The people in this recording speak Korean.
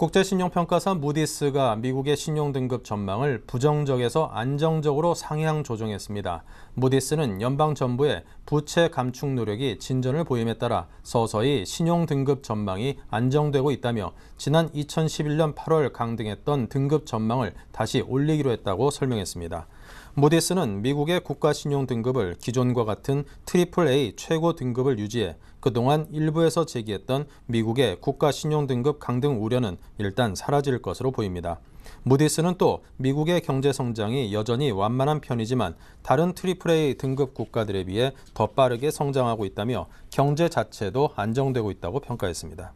국제신용평가사 무디스가 미국의 신용등급 전망을 부정적에서 안정적으로 상향 조정했습니다. 무디스는 연방정부의 부채 감축 노력이 진전을 보임에 따라 서서히 신용등급 전망이 안정되고 있다며 지난 2011년 8월 강등했던 등급 전망을 다시 올리기로 했다고 설명했습니다. 무디스는 미국의 국가신용등급을 기존과 같은 트리 A 최고 등급을 유지해 그동안 일부에서 제기했던 미국의 국가신용등급 강등 우려는 일단 사라질 것으로 보입니다. 무디스는 또 미국의 경제 성장이 여전히 완만한 편이지만 다른 트리플 A 등급 국가들에 비해 더 빠르게 성장하고 있다며 경제 자체도 안정되고 있다고 평가했습니다.